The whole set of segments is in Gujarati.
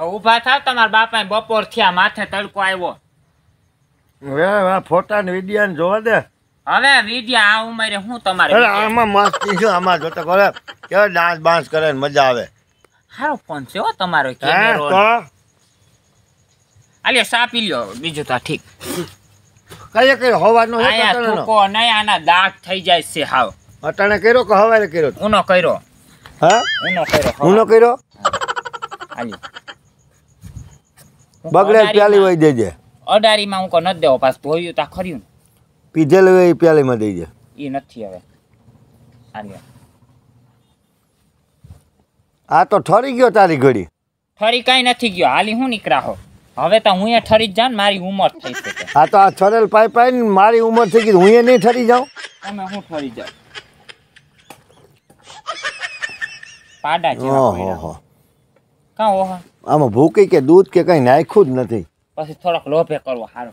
ઊભા થાવ તમારા બાપા બપોર થયા માથે તડકો આવ્યો લ્યો બીજું તો ઠીક કઈ કઈ હોવાનો હે જાય છે હાવ અટાણે કર્યો કે હવારે કર્યો ઉનો કર્યો હા કર્યો ઉનો કર્યો બગડે પ્યાલી વહી દેજે અડારીમાં હું કો નથી દેવો પાછું ધોયું તા ખર્યું પીધેલું એ પ્યાલીમાં દેજે એ નથી હવે આ તો ઠરી ગયો તારી ઘડી ફરી કઈ નથી ગયો હાલી હું નીકળા હો હવે તો હું એ ઠરી જ જાઉં મારી ઉંમર થઈ શકે આ તો આ ઠરેલ પાઈ પાઈ મારી ઉંમર થઈ ગઈ હું એ નહીં ઠરી જાઉં તમે હું ઠરી જાઉં પાડા જેવા ઓહો કાં ઓહા આમાં ભૂકી કે દૂધ કે કંઈ નાખ્યું જ નથી પછી થોડોક લોભે કરવો સારો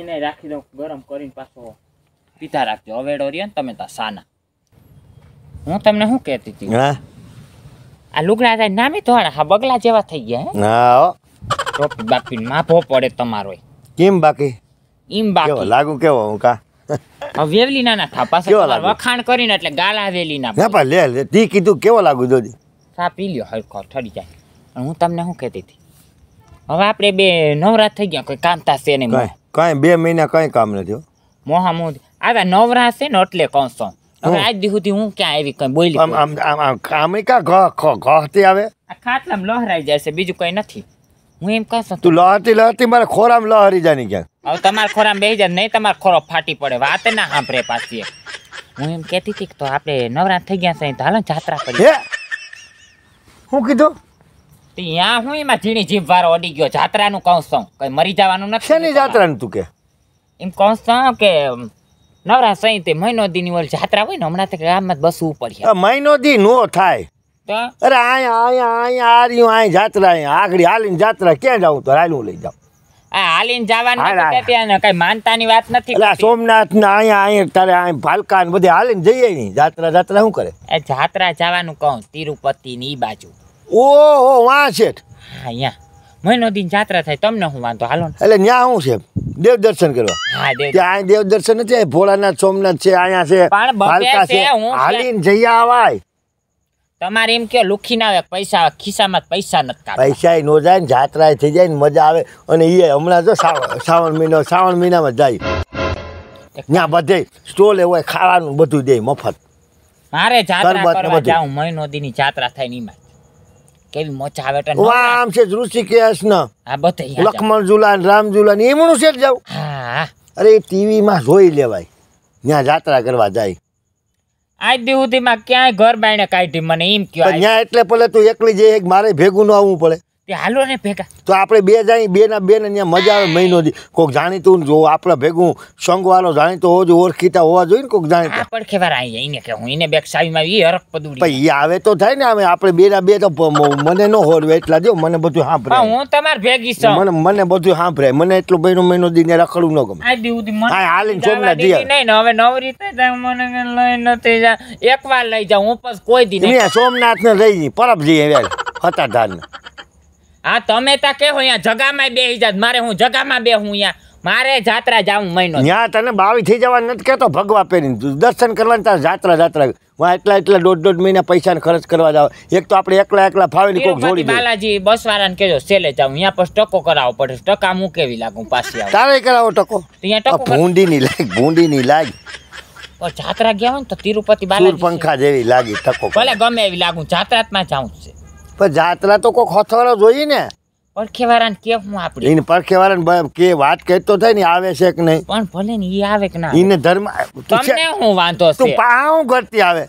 એને રાખી દઉં ગરમ કરીને પાછો પીતા રાખજો અવેડો રહ્યો ને તમે તા સાના હું તમને શું કહેતી હતી હા આ લુગડા થાય નામી ધોળા હા બગલા જેવા થઈ ગયા હા ટોપી બાપી માફો પડે તમારો કેમ બાકી ઈમ બાકી લાગુ કેવો હું કા વેવલી ના ના થાપા વખાણ કરીને એટલે ગાલા વેલી ના લે લે તી કીધું કેવો લાગુ જોજી સા પી લ્યો હરખો ઠરી જાય હું તમને શું કહેતી હતી હવે આપણે બે નવરા થઈ ગયા કોઈ કામ તાશે નહીં કાંઈ બે મહિના કાંઈ કામ નથી મોહા મોહ આવે નવરા છે ને એટલે કહો છું હવે આજ દી સુધી હું ક્યાં આવી કઈ બોલી આમ આમ આમ આમે કા ઘ ઘહતી આવે આ ખાટલામ લહરાઈ જાય છે બીજું કઈ નથી હું એમ કહું છું તું લહરતી લહરતી મારા ખોરામ લહરી જાય ને ક્યાં હવે તમારા ખોરામ બેસી જાય નહીં તમારે ખોરો ફાટી પડે વાત ના સાંભળે પાછી હું એમ કહેતી હતી તો આપણે નવરા થઈ ગયા છે તો હાલો જાત્રા કરીએ હું કીધું ત્યાં હું એમાં ઝીણી જીભ વારો અડી ગયો જાત્રાનું કહું છું કઈ મરી જવાનું નથી શેની જાત્રાનું તું કે એમ કહું છું કે નવરા સહી તે મહિનો દીની ઓલ જાત્રા હોય ને હમણાં તે ગામમાં બસ ઉપર મહિનો દી નો થાય અરે અહીંયા અહીંયા અહીંયા આ રહ્યું અહીં જાત્રા અહીંયા આગળ હાલીને જાત્રા ક્યાં જાઉં તો હાલું લઈ જાઉં આ હાલીને જવાની ત્યાં કઈ માનતાની વાત નથી સોમનાથ ને અહીંયા અહીંયા તારે અહીં ભાલકા ને બધે હાલીને જઈએ નહીં જાત્રા જાત્રા શું કરે જાત્રા જવાનું કહું તિરુપતિ ની બાજુ ઓહો વાં શેઠ હા અહીંયા મહિનો દિન જાત્રા થાય તમને હું વાંધો હાલો એટલે ન્યા શું છે દેવ દર્શન કરવા હા ત્યાં દેવ દર્શન નથી ભોળાનાથ સોમનાથ છે અહીંયા છે બાલકા છે હાલીને જઈ આવાય તમારે એમ કે લુખી ના આવે પૈસા ખિસ્સામાં પૈસા નથી કાઢતા પૈસા નો જાય ને જાત્રા થઈ જાય ને મજા આવે અને એ હમણાં જો શ્રાવણ મહિનો શ્રાવણ મહિનામાં જાય ત્યાં બધે સ્ટોલે હોય ખાવાનું બધું દે મફત મારે જાત્રા કરવા જાઉં મહિનો દીની જાત્રા થાય નહીં કેવી મોચા આવે તો આમ છે ઋષિકેશ ન આ બધા લક્ષ્મણ ઝુલા રામ ઝુલા ને એમનું છે જાવ હા અરે ટીવી માં જોઈ લેવાય ત્યાં જાત્રા કરવા જાય આજ દી માં ક્યાંય ઘર બાયણે કાઢી મને એમ કહેવાય ત્યાં એટલે પેલે તું એકલી જઈ મારે ભેગું ન આવવું પડે તે હાલો ને ભેગા તો આપણે બે જાય બે ના બે ને અહીંયા મજા આવે મહિનો થી કોક જાણીતું જો આપણે ભેગું સંગવાળો જાણીતો હોજ ઓળખીતા હોવા જોઈએ ને કોક જાણીતા પડખે વાર આવી જાય એને કે હું એને બેક સાવી માં એ હરક પદુડી ભાઈ આવે તો થાય ને આવે આપણે બે ના બે તો મને નો હોરવે એટલા જો મને બધું સાંભળે હું તમાર ભેગી છું મને મને બધું સાંભળે મને એટલું બહેનો મહિનો દીને રખડું ન ગમે આ દીવું મને હા હાલીને સોમના દિયા નહીં હવે નવ રીતે મને લઈ નથી જા એકવાર લઈ જાઉં હું પછી કોઈ દી નહીં સોમનાથ ને લઈ જઈ પરબ જઈએ હતા ધાર હા તમે તા કે અહીંયા જગામાં બેહી જાત મારે હું જગામાં બેહું અહીંયા મારે જાત્રા જાઉં મહિનો ત્યાં તને બાવી થઈ જવા નથી કેતો ભગવા પહેરીને દર્શન કરવાની તાર જાત્રા જાત્રા વાં એટલા એટલા દોઢ દોઢ મહિના પૈસા ખર્ચ કરવા જાવ એક તો આપણે એકલા એકલા ફાવીને કોઈ જોડી બાલાજી બસ વાળાને કેજો સેલે જાઉં અહીંયા પછી ટકો કરાવવો પડે ટકા હું કેવી લાગુ પાછી આવ તારે કરાવો ટકો અહીંયા ટકો ભૂંડી ની લાગ ભૂંડી ની લાગ જાત્રા ગયા હોય ને તો તિરુપતિ બાલાજી પંખા જેવી લાગી ટકો ભલે ગમે એવી લાગુ જાત્રાતમાં જાઉં છે પણ જાત્રા તો કોઈક હોથવાળો જોઈએ ને પરખેવાળાને કે આપણે પરખેવાળાને કે વાત કહી તો થાય ને આવે છે કે નહીં પણ ભલે ને હું વાંધો છે પાઉં કરતી આવે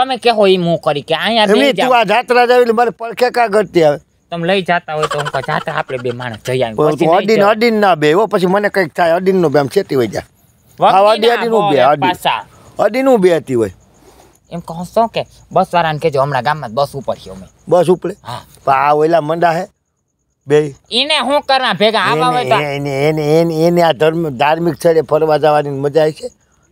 તમે કહો એ હું કરી કે અહીંયા જાત્રા જાવી એટલે મારે પરખે કા આવે તમે લઈ જતા હોય તો આપણે બે માણસ જઈ અડીન અડીન ના બે હો પછી મને કંઈક થાય અડીન નો બે આમ છેતી હોય જાય અડીન બે અડીન બે હતી હોય એમ કહો છો કે બસ વાળાને કહેજો હમણાં ગામમાં બસ ઉપડશે અમે બસ ઉપડે હા આ ઓલા મંડા હે બે એને શું કરના ભેગા આવા હોય એને એને એને એને આ ધર્મ ધાર્મિક સ્થળે ફરવા જવાની મજા આવી છે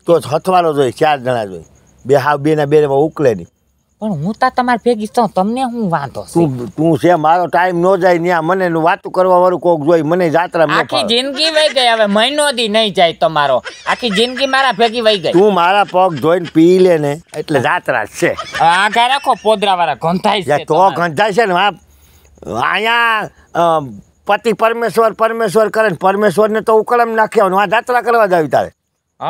તો હથવાનો જોઈએ ચાર જણા જોઈએ બે હા બેના બેમાં ઉકળે નહીં પણ હું તા તમારે ભેગી તો તમને હું વાંધો તું તું છે મારો ટાઈમ નો જાય ત્યાં મને વાતું કરવા વાળું કોક જોઈ મને જાત્રા આખી જિંદગી વહી ગઈ હવે મહિનો દી નહીં જાય તમારો આખી જિંદગી મારા ભેગી વહી ગઈ તું મારા પગ જોઈને પી લે ને એટલે જાત્રા છે આગા રાખો પોદરા વાળા ગંધાય છે તો ગંધાય છે ને વાપ અહીંયા પતિ પરમેશ્વર પરમેશ્વર કરે ને પરમેશ્વરને તો ઉકળમ નાખ્યા આ જાત્રા કરવા જાવી તારે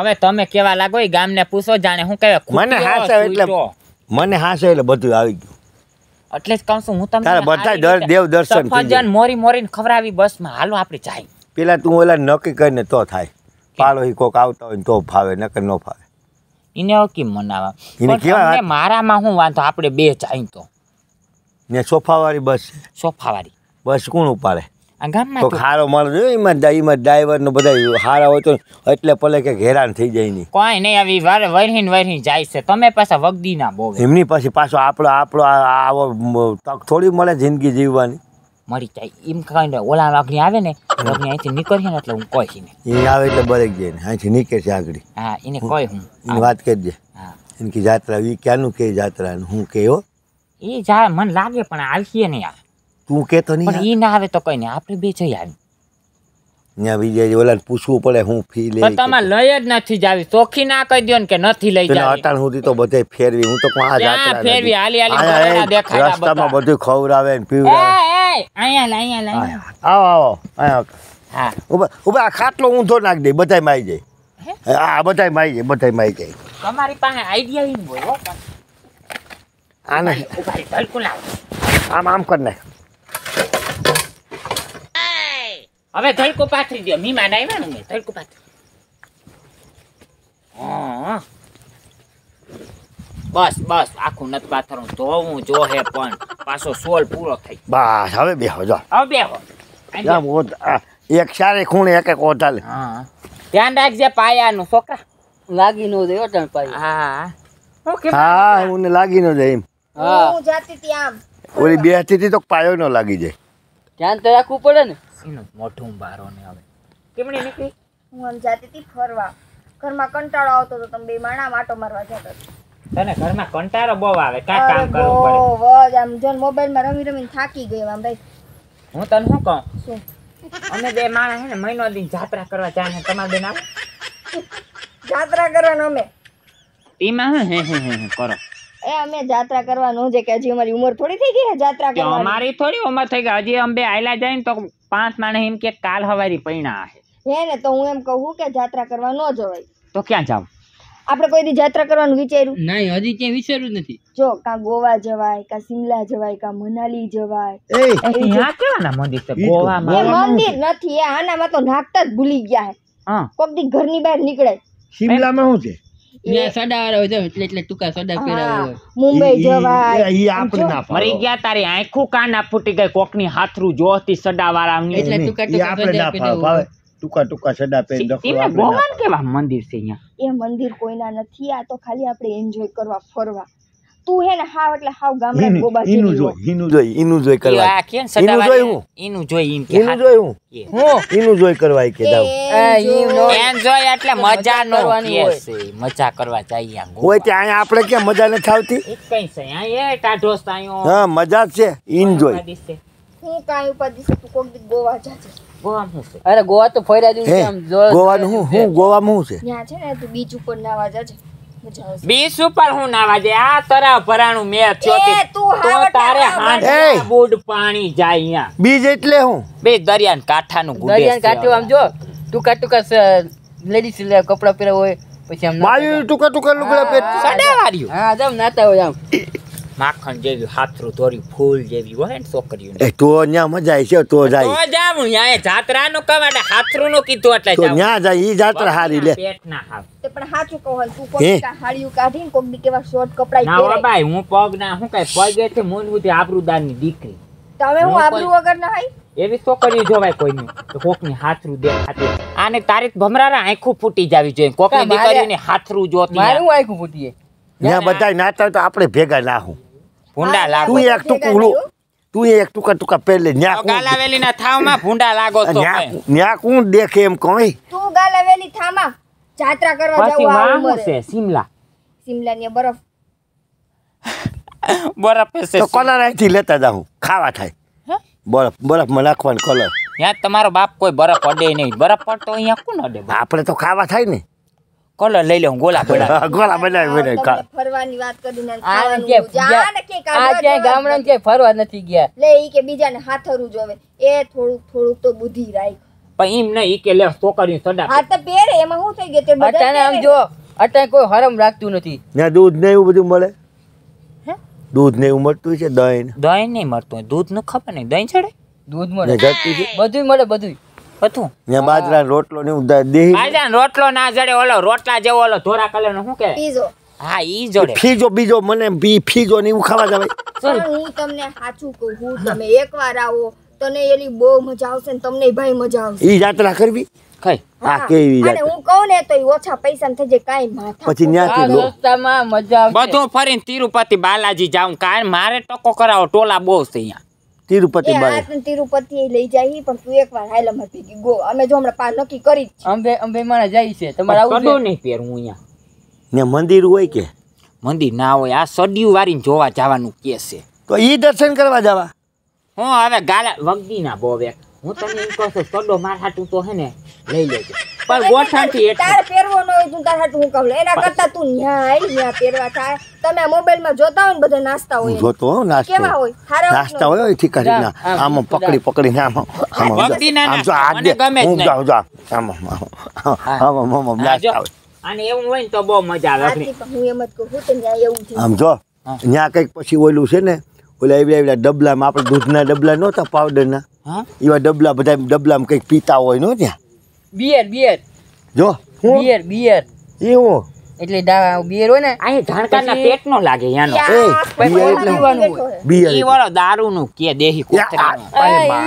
હવે તમે કેવા લાગો ગામને પૂછો જાણે હું કહેવાય મને હાથ એટલે મને હાસે એટલે બધું આવી ગયું એટલે જ કહું છું હું તમને બધા દર દેવ દર્શન સફરજન મોરી મોરીને ખવરાવી બસમાં હાલો આપણે જાય પેલા તું ઓલા નક્કી કરીને તો થાય પાલો હી કોક આવતા હોય ને તો ફાવે નકર ન ફાવે એને કેમ મનાવા એને કેવા મારામાં હું વાંધો આપણે બે જાય તો ને સોફાવાળી બસ છે સોફાવાળી બસ કોણ ઉપાડે આ ગામમાં તો હારો માલ જો એમાં એમાં ડ્રાઈવર ને બધા હારા હોય તો એટલે પલે કે હેરાન થઈ જાય નહીં કોઈ નહીં આવી વારે વરહીન વરહીન જાય છે તમે પાછા વગદી ના બોલે એમની પાછી પાછો આપણો આપણો આવો તક થોડી મળે જિંદગી જીવવાની મરી જાય એમ કાંઈ ઓલા વાઘણી આવે ને વાઘણી અહીંથી નીકળશે ને એટલે હું કોઈ ને એ આવે એટલે બરેક જાય ને અહીંથી નીકળશે આગળ હા એને કોઈ હું એની વાત કરજે હા એની જાત્રા એ ક્યાંનું કે જાત્રા હું કેવો એ જા મને લાગે પણ આલસીએ ને આ તું કહેતો નહીં પણ ઈ ના આવે તો કઈ નહીં આપણે બે જઈ આવી ન્યા વિજય ઓલા પૂછવું પડે હું ફી લે તમે લઈ જ નથી જાવી ચોખી ના કહી દો ને કે નથી લઈ જાવી અટાણ સુધી તો બધે ફેરવી હું તો કોણ આ જાત્રા ફેરવી હાલી હાલી દેખાય રસ્તામાં બધું ખવરાવે ને પીવરાવે એ અહીંયા લા અહીંયા લા આવો આવો અહીંયા હા ઉભા ઉભા ખાટલો ઊંધો નાખ દે બધાય માઈ જાય હા બધાય માઈ જાય બધાય માઈ જાય તમારી આને આમ આમ કર નાખ હવે ધલકો પાથરી દો મીમા આવ્યા ને મેં ધલકો પાથરી બસ બસ આખું નત પાથરું ધોવું જોહે પણ પાછો સોલ પૂરો થઈ બસ હવે બેહો જો હવે બેહો એક સારી ખૂણે એક એક ઓટલ ધ્યાન રાખજે પાયાનું છોકરા લાગી નો દે ઓટલ પાયા હા ઓકે હા મને લાગી નો જાય એમ હું જાતી ઓલી બે હતી તો પાયો ન લાગી જાય ધ્યાન તો રાખવું પડે ને એનું મોઢું બારો ને હવે કેમણે નીકળી હું આમ જાતી ફરવા ઘરમાં કંટાળો આવતો તો તમે બે માણા માટો મારવા જતા તને ઘરમાં કંટાળો બહુ આવે કા કામ કરવું પડે વોજ આમ જોન મોબાઈલમાં રમી રમીને થાકી ગયો આમ ભાઈ હું તને શું કહું શું અમે બે માણા હે ને મહિનો દિન જાત્રા કરવા જાય ને તમારે બેન જાત્રા કરવાનો અમે ટીમાં હે હે હે કરો એ અમે જાત્રા કરવાનું છે કે હજી અમારી ઉંમર થોડી થઈ ગઈ જાત્રા કરવા અમારી થોડી ઉંમર થઈ ગઈ હજી અમે આયલા જાય ને તો પાંચ માણસ એમ કે કાલ હવારી પૈણા આહે હે ને તો હું એમ કહું કે જાત્રા કરવા ન જવાય તો ક્યાં જાવ આપણે કોઈ દી જાત્રા કરવાનું વિચાર્યું નહીં હજી ક્યાંય વિચાર્યું નથી જો કા ગોવા જવાય કા સિમલા જવાય કા મનાલી જવાય ત્યાં કેવાના મંદિર છે ગોવામાં મંદિર નથી આનામાં તો નાખતા જ ભૂલી ગયા હે કોક દી ની બહાર નીકળે માં હું છે મુંબઈ જવાય મરી ગયા તારી આંખું કાના ફૂટી ગઈ કોકની હાથરું જોતી સડા વાળા એટલે ટૂંકા સડા પહેરી ભગવાન કેવા મંદિર છે અહીંયા મંદિર કોઈના નથી આ તો ખાલી આપડે એન્જોય કરવા ફરવા તું હે ને હાવ એટલે હાવ ગામડા ગોબા ઈનું જોઈ ઈનું જોઈ ઈનું જોઈ કરવા આ કેમ સડાવા ઈનું જોઈ હું ઈનું જોઈ ઈન કે ઈનું જોઈ હું હું ઈનું જોઈ કરવા કે દાવ એમ જોઈ એટલે મજા નો કરવાની મજા કરવા જઈએ કોઈ તે અહીંયા આપણે કે મજા ન થાવતી કઈ છે અહીંયા એ ટાઢોસ આયો હા મજા છે ઈન જોઈ હું કાઈ ઉપર દિસે તું કોક દી ગોવા જાજે અરે ગોવા તો ફર્યા જ આમ જો ગોવાનું હું હું ગોવામાં હું છે ત્યાં છે ને તું બીચ ઉપર નાવા જાજે બીસ ઉપર હું નાવા જાય આ તરા ભરાણું મેં છોતી તો તારે હાંડ બૂડ પાણી જાય અહીંયા બીજ એટલે હું બે દરિયાન કાંઠાનું ગુડે દરિયાન કાંઠું આમ જો ટુકા લેડીસ લે કપડા પહેર્યા હોય પછી આમ માયું ટુકા ટુકા લુગડા પહેર સડા વાળ્યું હા જમ નાતા હોય આમ માખણ જેવી હાથરું ધોરી ફૂલ જેવી હોય ને છોકરીઓ એ તો ન્યા મજા છે તો જાય તો જાવ ન્યા જાત્રા નું કામ એટલે હાથરું નું કીધું એટલે તો ન્યા જાય ઈ જાત્રા હારી લે પેટ ના હાવ તે પણ હાચું કહો તું કોક હાળીયું કાઢીને કોક દી કેવા શોર્ટ કપડાઈ ના ભાઈ હું પગ ના હું કઈ પગે છે મોનવું તે આબરૂદાર ની દીકરી તમે હું આબરૂ વગર ના હાઈ એવી છોકરી જોવાય કોઈની તો ની હાથરું દે દેખાતી આને તારી ભમરારા આંખું ફૂટી જાવી જોઈએ કોકની દીકરીની હાથરું જોતી મારું આંખું ફૂટીએ ત્યાં બધા નાતા તો આપણે ભેગા ના હું ભૂંડા લાગો તું એક ટુકડું તું એક ટુકા ટુકા પેલે ન્યા ગાલાવેલી ના થાવમાં ભૂંડા લાગો તો ન્યા કોણ દેખે એમ કોઈ તું ગાલાવેલી થામાં જાત્રા કરવા જવું આ ઉંમરે છે સિમલા સિમલા ને બરફ બરફ છે તો કલર અહીંથી લેતા જાઉં ખાવા થાય બરફ બરફમાં નાખવાનો કલર ત્યાં તમારો બાપ કોઈ બરફ અડે નહીં બરફ પડતો અહીંયા કોણ અડે આપણે તો ખાવા થાય ને કોલર લઈ લઉં ગોલા બનાવ ગોલા બનાવી બનાવી ફરવાની વાત કરીને આ કે જાન કે આ કે ગામડા કે ફરવા નથી ગયા લે ઈ કે બીજાને હાથરું જોવે એ થોડું થોડું તો બુદ્ધિ રાખ પણ એમ નહીં કે લે છોકરી સડા હા તો પેરે એમાં શું થઈ ગયું તે બધા આમ જો અત્યારે કોઈ હરમ રાખતું નથી ના દૂધ ને એવું બધું મળે હે દૂધ ને એવું મળતું છે દહીં દહીં નહીં મળતું દૂધ નું ખબર નહીં દહીં ચડે દૂધ મળે બધું મળે બધું હતું ને બાજરા રોટલો ને ઉદા દેહી બાજરા રોટલો ના જડે ઓલો રોટલા જેવો ઓલો ધોરા કલર નો શું કે પીઝો હા ઈ જોડે ફીજો બીજો મને બી ફીજો ને એવું ખાવા જાવે હું તમને સાચું કહું હું તમે એકવાર આવો તને એની બહુ મજા આવશે ને તમને ભાઈ મજા આવશે ઈ યાત્રા કરવી કઈ હા કેવી યાત્રા હું કહું ને તો ઓછા પૈસા માં થજે કાઈ માથા પછી ન્યાથી લો રસ્તામાં મજા આવશે બધું ફરીને તિરુપતિ બાલાજી જાઉં કાઈ મારે ટકો કરાવો ટોલા બહુ છે અહીંયા તિરુપતિ તિરુપતિ લઈ જાય પણ તું એકવાર હાલ અમાર ભેગી ગો અમે જો હમણાં પાર નક્કી કરી અંબે અંબે મારા જાય છે તમારે આવું કડો નહીં પહેરું અહીંયા ને મંદિર હોય કે મંદિર ના હોય આ સડિયું વારીને જોવા જવાનું કે છે તો ઈ દર્શન કરવા જવા હું હવે ગાલા વગદી ના બોવે હું તમને એમ કહું છું સડો મારા હાટું તો હે ને લઈ લેજો પણ ગોઠણથી એટલે તારે પહેરવો હોય તું તાર હું કહું એના કરતા તું ન્યા આવી ન્યા પહેરવા થાય તમે મોબાઈલમાં જોતા હોય ને બધા નાસ્તા હોય જોતો નાસ્તા કેવા હોય હારા નાસ્તા હોય એથી કરી ના આમ પકડી પકડી ના આમ આમ આમ જો આજે હું જાઉં જા આમ આમ આમ આમ નાસ્તા હોય અને એવું હોય ને તો બહુ મજા આવે હું એમ જ કહું તો ન્યા એવું છે આમ જો ન્યા કઈક પછી ઓલું છે ને ઓલા એવડા એવડા ડબલામાં આપણે દૂધના ડબલા નહોતા પાવડરના એવા ડબલા બધા ડબલામાં કંઈક પીતા હોય નો ત્યાં બિયર બિયર જો બિયર બિયર એવું એટલે બિયર હોય ને અહીં જાણકારના પેટ લાગે યાનો બિયર ઈ વાળો દારૂ કે દેહી કૂતરાનું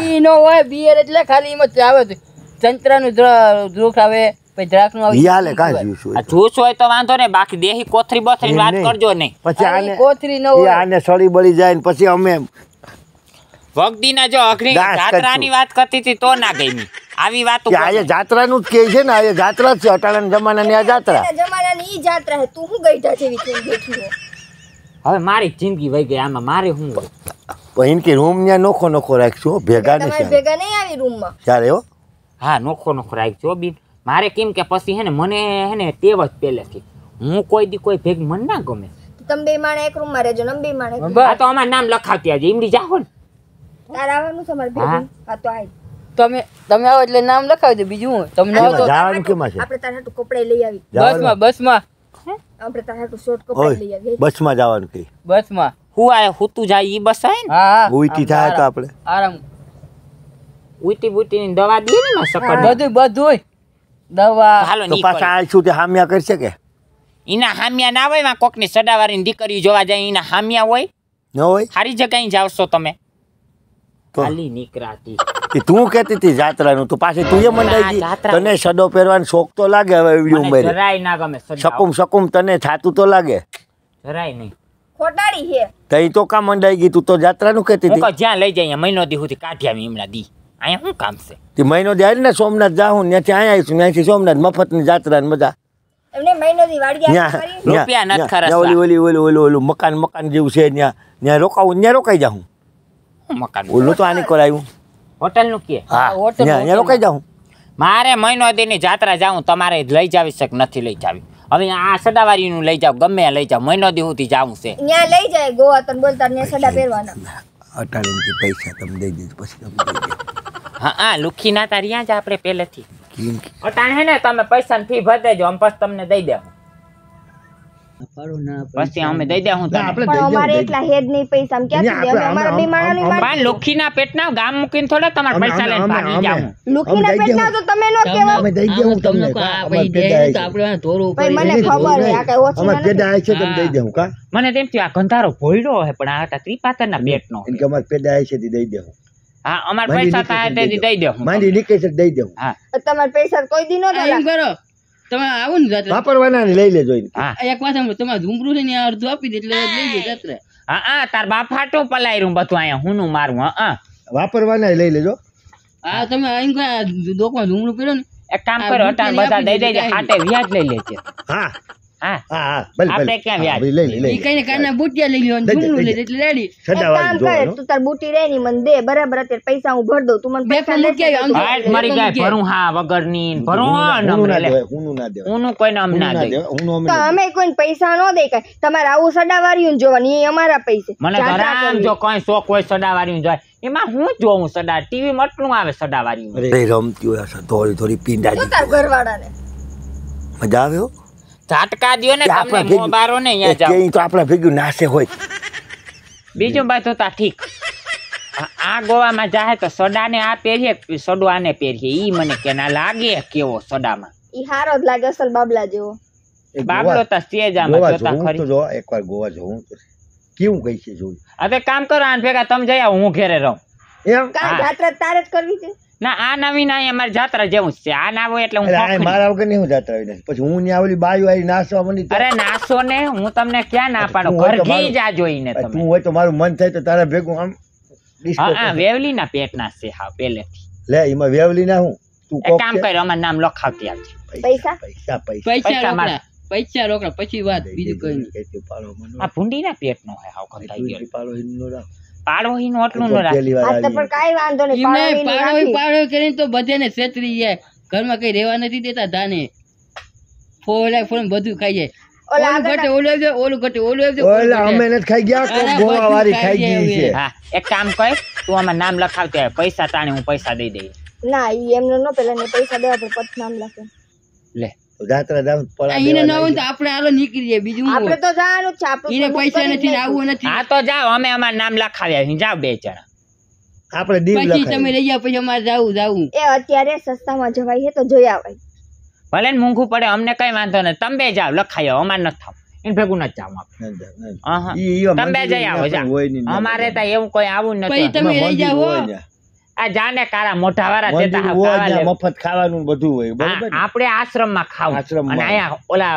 ઈ હોય બિયર એટલે ખાલી એમ જ આવે દ્રોખ આવે તો વાંધો ને બાકી દેહી કોથરી બોથરી વાત કરજો નહીં પછી કોથરી નો હોય આને સળી બળી જાય ને પછી અમે વગદીના જો અઘરી જાત્રાની વાત કરતી હતી તો ના ગઈ આવી વાતો આ જાત્રાનું જ કે છે ને આ જાત્રા છે અટાણાના જમાનાની આ જાત્રા જમાનાની ઈ જાત્રા હે તું હું ગઈઢા જેવી તું બેઠી હવે મારી જિંદગી વહી ગઈ આમાં મારે હું પણ કે રૂમ ન્યા નોખો નોખો રાખજો ભેગા ને ભેગા નહીં આવી રૂમમાં ચાલે હો હા નોખો નોખો રાખજો બી મારે કેમ કે પછી હે ને મને હે ને તેવ જ પહેલેથી હું કોઈ દી કોઈ ભેગ મન ના ગમે તમે બે માણે એક રૂમમાં રહેજો ને બે માણે તો અમાર નામ લખાવતી આજે ઈમડી જાહો ને તાર આવવાનું છે મારે ભેગું આ તો આવી તમે તમે આવો એટલે નામ લખાવી દે બીજું હું તમને આવો તો આપણે તારા હાટુ કપડે લઈ આવી બસમાં બસમાં આપણે તારા હાટુ શોર્ટ કપડે લઈ આવી બસમાં જવાનું કે બસમાં હું આ હુતું જાય ઈ બસ આય ને હા ઉઈટી થાય તો આપણે આરામ ઉઈટી બુટી ની દવા દે ને સકર બધું બધું દવા હાલો ની પાછા આલશું તે હામ્યા કરશે કે ઈના હામિયા ના હોય માં કોકની સડાવારી દીકરી જોવા જાય એના હામિયા હોય ન હોય સારી જગ્યાએ જાવશો તમે ખાલી નીકળાતી કે તું કહેતી હતી જાત્રાનું તું પાછી તું એ મંડાઈ તને સડો પહેરવાનો શોખ તો લાગે હવે વિડીયો ઉમેરે શકુમ શકુમ તને થાતું તો લાગે જરાય નહીં ખોટાડી છે તઈ તો કા મંડાઈ ગઈ તું તો જાત્રાનું કહેતી હતી જ્યાં લઈ જાય મહિનો દી સુધી આવી હમણાં દી અહીંયા શું કામ છે તે મહિનો દી ને સોમનાથ જાઉં ત્યાંથી અહીંયા આવીશું ત્યાંથી સોમનાથ મફત ની જાત્રા ને બધા મકાન મકાન જેવું છે ત્યાં રોકાવું ત્યાં રોકાઈ જાઉં મકાન બોલું તો આની કરાયું હોટલનું કે હા એ રોકાઈ જાઉં મારે મહિનો દીની જાત્રા જાઉં તમારે લઈ જાવી શક નથી લઈ જાવી હવે આ સડાવારીનું લઈ જાવ ગમે લઈ જાવ મહિનો દી હુંથી જાઉં છે ત્યાં લઈ જાય ગોવા તો બોલતા ને સડા પહેરવાના અટાડીને પૈસા તમે દઈ દીધું પછી તમે હા આ લુખી ના તારી જ આપણે પહેલેથી અટાણ હે ને તમે પૈસાની ફી ભરી દેજો આમ પછી તમને દઈ દેવું પછી અમે પણ અમારે એટલા હેડ નહીં પૈસા અમે નો કેવા અમે દઈ મને છે દઈ દે તેમ આ ગંધારો ભોયડો હે પણ આ હતા ત્રિપાતરના બેટનો કે અમાર પેડા છે હા અમાર પૈસા તા દઈ દઉં હું માંડી દઈ દે હું હા તમાર પૈસા કોઈ દી નો કરો તમે આવો ને જાત્રા વાપરવાના ને લઈ લેજો હા એક વાત સાંભળો તમારે ઝુંપડું છે ને આ અડધું આપી દે એટલે લઈ જાય જાત્રા હા હા તાર બાફાટો પલાયરું બધું અહીંયા હુંનું મારું હા હા વાપરવાના લઈ લેજો આ તમે અહીં કોઈ આ ડોકમાં પીડો ને એક કામ કરો અટાણ બધા દઈ દેજે દીધી વ્યાજ લઈ લેજે હા પૈસા હું દે અમે કોઈ પૈસા નો દે કાઈ તમારે આવું સડાવાર્યું જોવાની એ અમારા પૈસા મને આરામ જો કોઈ શોખ હોય સડાવાર્યું જાય એમાં હું જોઉં સડા ટીવી માં આવે સડાવાર્યું રમતી હોય થોડી થોડી પીંડા મજા આવ્યો ઝાટકા દો ને તમને મોબારો ને અહીંયા જાવ તો આપણે ભેગું નાસે હોય બીજું બાય તો તા ઠીક આ ગોવામાં જાહે તો સોડાને આ પહેરીએ સોડો આને પહેરીએ ઈ મને કે ના લાગે કેવો સોડામાં ઈ હારો જ લાગે અસલ બાબલા જેવો બાબલો તા સ્ટેજ આમાં જોતા ખરી જો એકવાર ગોવા જવું કેવું કઈ છે જોયું હવે કામ કરો આને ભેગા તમે જયા હું ઘેરે રહું એમ કાઈ જાત્રા તારે જ કરવી છે ના આ નવી ના અમારે જાત્રા જેવું છે આ ના એટલે હું મારા વગર નહીં હું જાત્રા પછી હું ને આવલી બાજુ આવી નાસવા મને અરે નાસો ને હું તમને ક્યાં ના પાડો ઘર ઘી જા જોઈને તમે હોય તો મારું મન થાય તો તારા ભેગું આમ હા વેવલી ના પેટ ના છે હા પેલેથી લે એમાં વેવલી ના હું તું કામ કર અમાર નામ લખાવતી આવજે પૈસા પૈસા પૈસા પૈસા પૈસા રોકડા પછી વાત બીજું કઈ નહીં આ ભૂંડી ના પેટ નો હે હાવ કંટાઈ ગયો પાળો રાખ પાડોહી નું આટલું ન પાડોહી પાડોહી કરીને તો બધાને છેતરી જાય ઘરમાં કઈ રહેવા નથી દેતા દાને ફોલે ફોન બધું ખાઈ જાય ઓલું ઘટે ઓલું આવજો હા એક કામ કર આમાં નામ લખાવતો પૈસા તાણે હું પૈસા દઈ દઈ ના એમનો પેલા પૈસા દેવા પણ પછી નામ લખે લે જાત્રા જામ પડા ઈને ન હોય તો આપણે હાલો નીકળી જાય બીજું આપણે તો જવાનું છે આપણે ઈને પૈસા નથી આવવું નથી હા તો જાઓ અમે અમાર નામ લખાવ્યા છે જાઓ બે આપણે દીવ લખાય પછી તમે લઈ જાઓ પછી અમારે જાવું એ અત્યારે સસ્તામાં જવાય છે તો જોઈ આવાય ભલે ને મૂંઘું પડે અમને કઈ વાંધો નહીં તમે બે જાઓ લખાયો અમારે ન થાવ એને ભેગું ન જાવ આપણે તમે બે જઈ આવો જા અમારે તો એવું કોઈ આવું નથી તમે લઈ જાઓ આ જાને કારા મોઢા વાળા દેતા મફત ખાવાનું બધું હોય આપણે આશ્રમ માં ખાવ અને અહીંયા ઓલા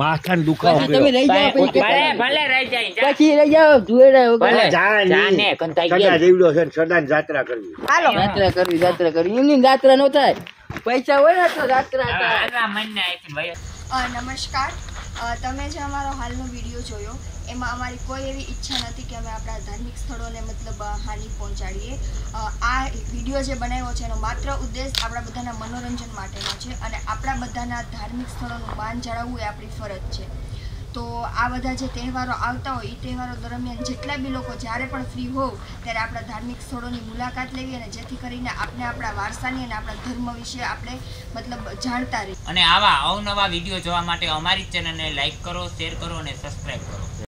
માથાને દુખાવો તમે રહી જાવ ભલે ભલે રહી જાય પછી રહી જાવ જુએ રહ્યો ભલે જાને કંટાઈ ગયા દેવડો છે સદાન જાત્રા કરવી હાલો જાત્રા કરવી જાત્રા કરવી એની જાત્રા નો થાય પૈસા હોય ને તો જાત્રા થાય નમસ્કાર તમે જે અમારો હાલનો વિડીયો જોયો એમાં અમારી કોઈ એવી ઈચ્છા નથી કે અમે આપણા ધાર્મિક સ્થળોને મતલબ હાનિ પહોંચાડીએ આ વિડીયો જે બનાવ્યો છે એનો માત્ર ઉદ્દેશ આપણા બધાના મનોરંજન માટેનો છે અને આપણા બધાના ધાર્મિક સ્થળોનું માન જાળવવું એ આપણી ફરજ છે તો આ બધા જે તહેવારો આવતા હોય એ તહેવારો દરમિયાન જેટલા બી લોકો જ્યારે પણ ફ્રી હોવ ત્યારે આપણા ધાર્મિક સ્થળોની મુલાકાત લેવી અને જેથી કરીને આપણે આપણા વારસાની અને આપણા ધર્મ વિશે આપણે મતલબ જાણતા રહીએ અને આવા અવનવા વિડીયો જોવા માટે અમારી ચેનલને લાઈક કરો શેર કરો અને સબસ્ક્રાઈબ કરો